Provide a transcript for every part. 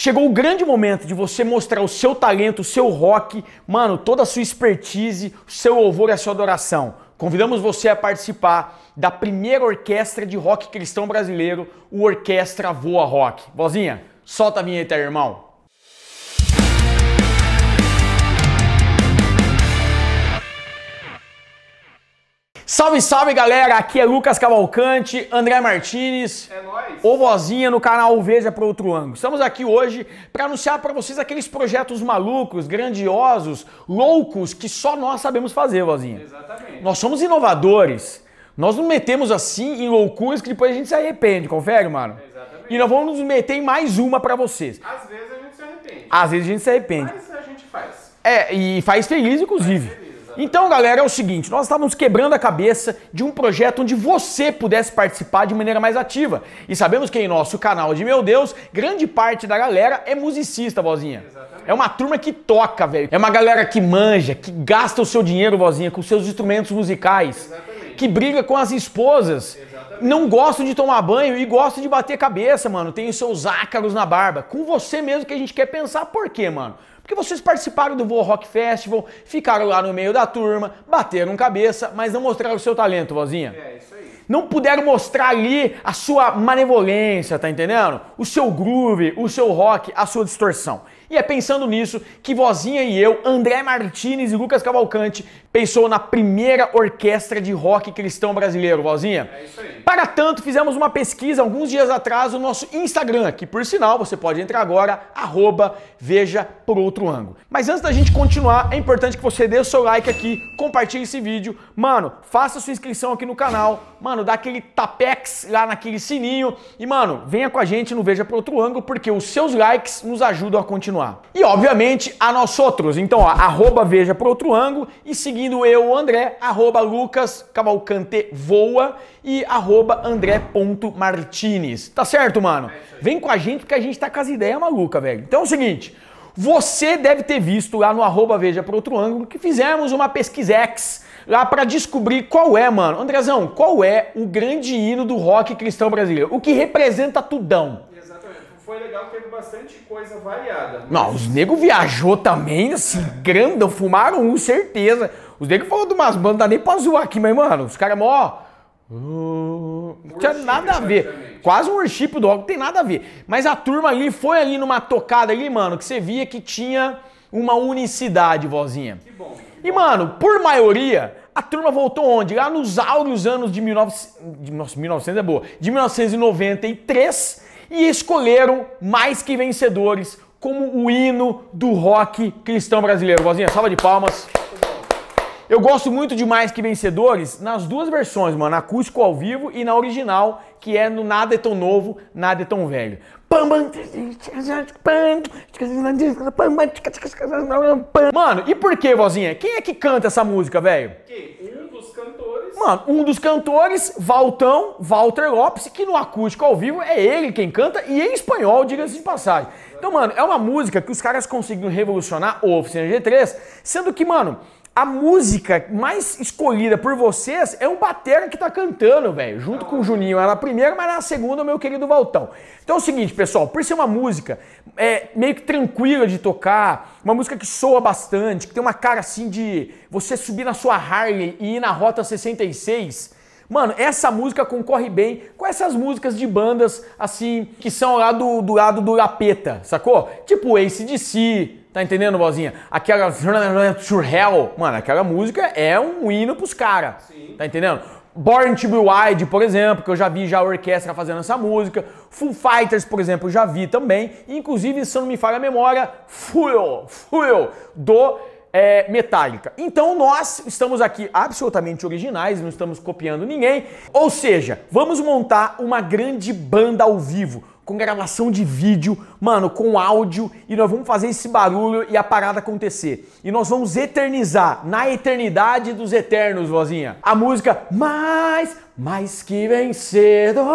Chegou o grande momento de você mostrar o seu talento, o seu rock, mano, toda a sua expertise, o seu louvor e a sua adoração. Convidamos você a participar da primeira orquestra de rock cristão brasileiro, o Orquestra Voa Rock. Vozinha, solta a vinheta aí, irmão. Salve, salve galera! Aqui é Lucas Cavalcante, André Martinez. É nóis! O Vozinha no canal Veja para Outro Ângulo. Estamos aqui hoje para anunciar para vocês aqueles projetos malucos, grandiosos, loucos que só nós sabemos fazer, Vozinha. Exatamente. Nós somos inovadores. Nós não metemos assim em loucuras que depois a gente se arrepende, confere, mano? Exatamente. E nós vamos nos meter em mais uma para vocês. Às vezes a gente se arrepende. Às vezes a gente se arrepende. Mas a gente faz. É, e faz feliz, inclusive. Faz feliz. Então, galera, é o seguinte: nós estávamos quebrando a cabeça de um projeto onde você pudesse participar de maneira mais ativa. E sabemos que em nosso canal de Meu Deus, grande parte da galera é musicista, vozinha. Exatamente. É uma turma que toca, velho. É uma galera que manja, que gasta o seu dinheiro, vozinha, com seus instrumentos musicais. Exatamente que briga com as esposas, Exatamente. não gosta de tomar banho e gosta de bater cabeça, mano. Tem os seus ácaros na barba. Com você mesmo que a gente quer pensar por quê, mano? Porque vocês participaram do Voa Rock Festival, ficaram lá no meio da turma, bateram cabeça, mas não mostraram o seu talento, vozinha. É, isso aí. Não puderam mostrar ali a sua manevolência, tá entendendo? O seu groove, o seu rock, a sua distorção. E é pensando nisso que Vozinha e eu, André Martinez e Lucas Cavalcante pensou na primeira orquestra de rock cristão brasileiro, Valzinha? É isso aí. Para tanto, fizemos uma pesquisa alguns dias atrás no nosso Instagram, que por sinal você pode entrar agora, arroba veja por outro ângulo. Mas antes da gente continuar, é importante que você dê o seu like aqui, compartilhe esse vídeo, mano, faça sua inscrição aqui no canal, mano, dá aquele tapex lá naquele sininho e, mano, venha com a gente no Veja por Outro Ângulo, porque os seus likes nos ajudam a continuar. E, obviamente, a nós outros. Então, ó, arroba veja por outro ângulo e seguindo seguindo eu, André, arroba Lucas Cavalcante Voa e arroba André.martinez. Tá certo, mano? É Vem com a gente porque a gente tá com as ideias malucas, velho. Então é o seguinte, você deve ter visto lá no arroba Veja para Outro Ângulo que fizemos uma pesquisa X lá para descobrir qual é, mano. Andrezão, qual é o grande hino do rock cristão brasileiro? O que representa tudão? foi legal, teve bastante coisa variada. Mas... Não, os nego viajou também, assim, grandão, fumaram um, certeza. Os negros falam de umas bandas, não dá nem pra zoar aqui, mas, mano, os caras é mó. não hum, tinha nada a ver. Quase um worship do rock, não tem nada a ver. Mas a turma ali foi ali numa tocada ali, mano, que você via que tinha uma unicidade, vozinha. Que bom. E, mano, por maioria, a turma voltou onde? Lá nos áureos anos de 19... Nossa, 1900 é boa. De 1993 e escolheram mais que vencedores como o hino do rock cristão brasileiro. Vozinha, salva de palmas. Eu gosto muito de Mais Que Vencedores nas duas versões, mano. Acústico ao vivo e na original, que é no Nada é Tão Novo, Nada é Tão Velho. Mano, e por que, vozinha? Quem é que canta essa música, velho? Um dos cantores. Mano, um dos cantores, Valtão, Walter Lopes, que no acústico ao vivo é ele quem canta e em espanhol, diga-se de passagem. Então, mano, é uma música que os caras conseguiram revolucionar o Oficina G3, sendo que, mano, a música mais escolhida por vocês é um batera que tá cantando, velho, junto com o Juninho. Era é a primeira, mas era é a segunda, meu querido Valtão. Então é o seguinte, pessoal, por ser uma música é, meio que tranquila de tocar, uma música que soa bastante, que tem uma cara assim de você subir na sua Harley e ir na Rota 66. Mano, essa música concorre bem com essas músicas de bandas assim que são lá do, do lado do lapeta, sacou? Tipo Ace DC, Tá entendendo, Bozinha? Aquela Hell, mano, aquela música é um hino pros caras. Tá entendendo? Born to Be Wild, por exemplo, que eu já vi já a orquestra fazendo essa música. Full Fighters, por exemplo, eu já vi também. Inclusive, se não me falha a memória, Fuel, Fuel, do é, Metallica. Então nós estamos aqui absolutamente originais, não estamos copiando ninguém. Ou seja, vamos montar uma grande banda ao vivo com gravação de vídeo, mano, com áudio, e nós vamos fazer esse barulho e a parada acontecer. E nós vamos eternizar na eternidade dos eternos, vozinha. A música Mais, mais que vencedores.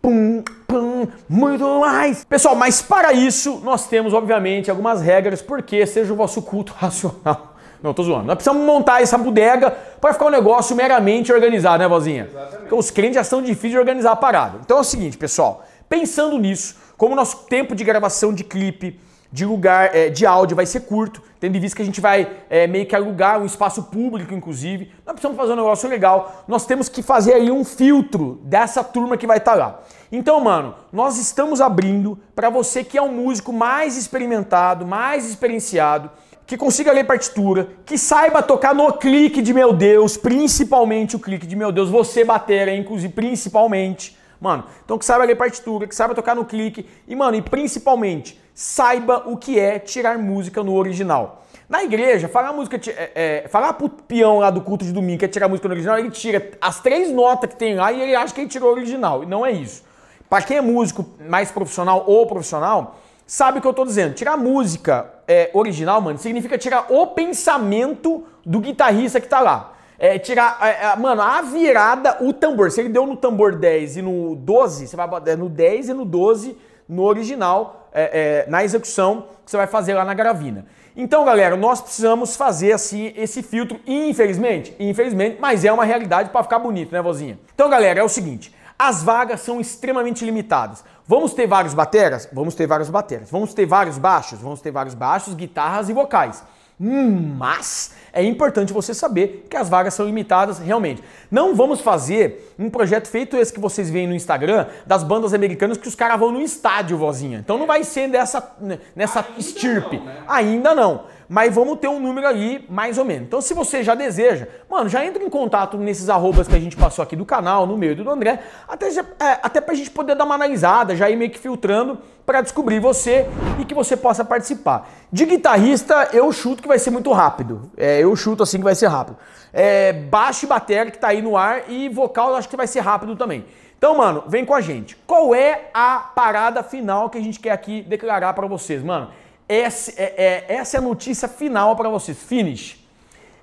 Pum, pum, muito mais. Pessoal, mas para isso nós temos obviamente algumas regras, porque seja o vosso culto racional não, tô zoando. Nós precisamos montar essa bodega para ficar um negócio meramente organizado, né, vozinha? Exatamente. os clientes já são difíceis de organizar a parada. Então é o seguinte, pessoal. Pensando nisso, como o nosso tempo de gravação de clipe, de lugar, é, de áudio vai ser curto, tendo em vista que a gente vai é, meio que alugar um espaço público, inclusive, nós precisamos fazer um negócio legal. Nós temos que fazer aí um filtro dessa turma que vai estar tá lá. Então, mano, nós estamos abrindo para você que é um músico mais experimentado, mais experienciado, que consiga ler partitura, que saiba tocar no clique de meu Deus, principalmente o clique de meu Deus, você batera, inclusive, principalmente. Mano, então que saiba ler partitura, que saiba tocar no clique e, mano, e principalmente, saiba o que é tirar música no original. Na igreja, falar música, é, é, falar pro peão lá do culto de domingo que é tirar música no original, ele tira as três notas que tem lá e ele acha que ele tirou o original. E não é isso. Para quem é músico mais profissional ou profissional, sabe o que eu tô dizendo. Tirar música é, original, mano, significa tirar o pensamento do guitarrista que tá lá. É, tirar, é, é mano, a virada, o tambor. Se ele deu no tambor 10 e no 12, você vai botar é, no 10 e no 12 no original, é, na execução que você vai fazer lá na gravina. Então, galera, nós precisamos fazer assim esse filtro, infelizmente, infelizmente, mas é uma realidade para ficar bonito, né, vozinha? Então, galera, é o seguinte, as vagas são extremamente limitadas. Vamos ter vários bateras? Vamos ter vários bateras. Vamos ter vários baixos? Vamos ter vários baixos, guitarras e vocais. Hum, mas é importante você saber que as vagas são limitadas realmente. Não vamos fazer um projeto feito esse que vocês veem no Instagram das bandas americanas que os caras vão no estádio, vozinha. Então não vai ser dessa, nessa Ainda estirpe. Não, né? Ainda não mas vamos ter um número aí mais ou menos. Então, se você já deseja, mano, já entra em contato nesses arrobas que a gente passou aqui do canal, no meio do André, até, é, até pra gente poder dar uma analisada, já ir meio que filtrando para descobrir você e que você possa participar. De guitarrista, eu chuto que vai ser muito rápido. É, eu chuto assim que vai ser rápido. É, baixo e bateria que tá aí no ar e vocal eu acho que vai ser rápido também. Então, mano, vem com a gente. Qual é a parada final que a gente quer aqui declarar para vocês, mano? Esse, é, é, essa é a notícia final para vocês. Finish.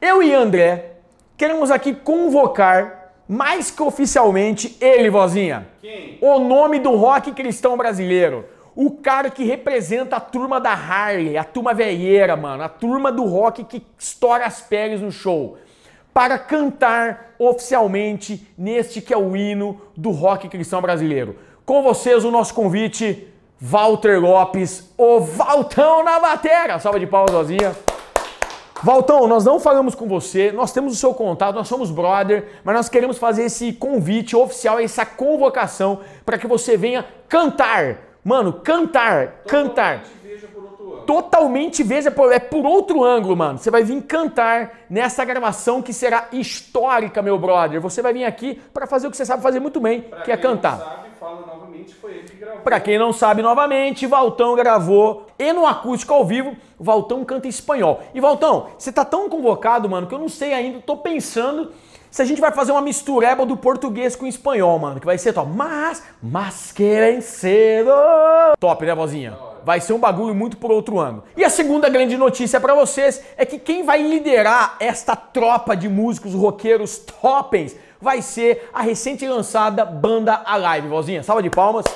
Eu e André queremos aqui convocar, mais que oficialmente, ele, vozinha. Quem? O nome do rock cristão brasileiro. O cara que representa a turma da Harley, a turma velheira, mano. A turma do rock que estoura as peles no show. Para cantar oficialmente neste que é o hino do rock cristão brasileiro. Com vocês, o nosso convite Walter Lopes, o Valtão na batera. Salva de palmas, Ozinha. Valtão, nós não falamos com você, nós temos o seu contato, nós somos brother, mas nós queremos fazer esse convite oficial, essa convocação para que você venha cantar. Mano, cantar, Totalmente cantar. Veja por outro ângulo. Totalmente veja por, é por outro ângulo, mano. Você vai vir cantar nessa gravação que será histórica, meu brother. Você vai vir aqui para fazer o que você sabe fazer muito bem, pra que é cantar. Não sabe, fala na Exatamente, foi ele que gravou. Pra quem não sabe, novamente, Valtão gravou e no acústico ao vivo, Valtão canta em espanhol. E Valtão, você tá tão convocado, mano, que eu não sei ainda, tô pensando se a gente vai fazer uma mistureba do português com espanhol, mano, que vai ser top. Mas, mas querem vencedor. Top, né, vozinha? Vai ser um bagulho muito por outro ano. E a segunda grande notícia para vocês é que quem vai liderar esta tropa de músicos roqueiros topens vai ser a recente lançada Banda Alive. Vozinha, salva de palmas.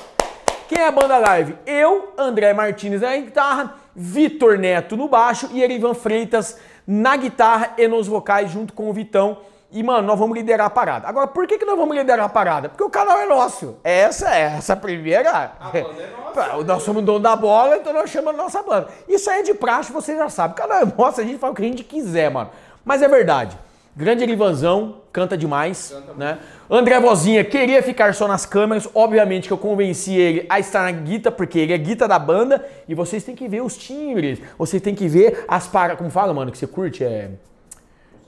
Quem é a Banda Alive? Eu, André Martins na guitarra, Vitor Neto no baixo e Erivan Freitas na guitarra e nos vocais junto com o Vitão. E, mano, nós vamos liderar a parada. Agora, por que, que nós vamos liderar a parada? Porque o canal é nosso. Essa é essa é primeira. A banda é nossa. nós somos dono da bola, então nós chamamos a nossa banda. Isso aí é de praxe, você já sabe. O canal é nosso, a gente fala o que a gente quiser, mano. Mas é verdade. Grande Livanzão canta demais. Canta né? André Vozinha queria ficar só nas câmeras. Obviamente que eu convenci ele a estar na guita, porque ele é guita da banda. E vocês têm que ver os timbres, vocês têm que ver as paradas. Como fala, mano, que você curte? É.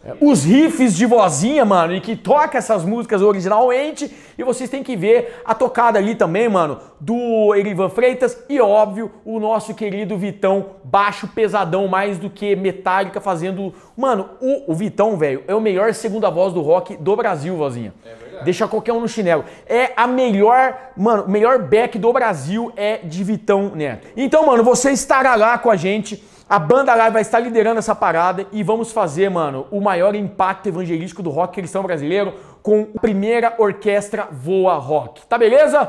É. Os riffs de vozinha, mano, e que toca essas músicas originalmente. E vocês têm que ver a tocada ali também, mano, do Erivan Freitas e, óbvio, o nosso querido Vitão, baixo pesadão, mais do que metálica, fazendo. Mano, o, o Vitão, velho, é o melhor segunda voz do rock do Brasil, vozinha. É verdade. Deixa qualquer um no chinelo. É a melhor, mano, melhor back do Brasil é de Vitão né Então, mano, você estará lá com a gente a banda lá vai estar liderando essa parada e vamos fazer, mano, o maior impacto evangelístico do rock cristão brasileiro com a primeira orquestra Voa Rock. Tá beleza?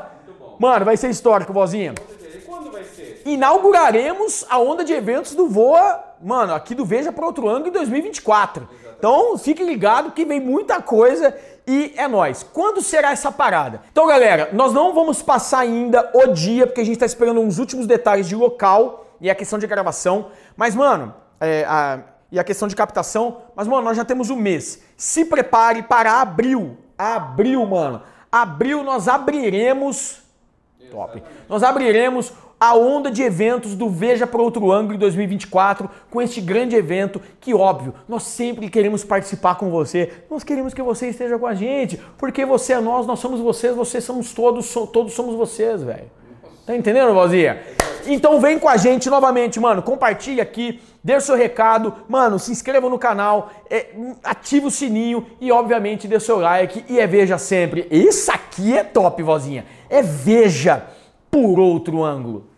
Mano, vai ser histórico, vozinha. E quando vai ser? Inauguraremos a onda de eventos do Voa, mano, aqui do Veja para Outro Ângulo em 2024. Então, fique ligado que vem muita coisa e é nós. Quando será essa parada? Então, galera, nós não vamos passar ainda o dia, porque a gente está esperando uns últimos detalhes de local e a questão de gravação. Mas, mano, é, a, e a questão de captação. Mas, mano, nós já temos um mês. Se prepare para abril. Abril, mano. Abril nós abriremos. Exatamente. Top. Nós abriremos a onda de eventos do Veja para Outro Ângulo 2024 com este grande evento que, óbvio, nós sempre queremos participar com você. Nós queremos que você esteja com a gente, porque você é nós, nós somos vocês, vocês somos todos, so, todos somos vocês, velho. Tá entendendo, vozinha? Então vem com a gente novamente, mano. Compartilha aqui, dê o seu recado, mano. Se inscreva no canal, é, ativa o sininho e, obviamente, dê seu like. E é Veja sempre. Isso aqui é top, vozinha. É Veja por outro ângulo.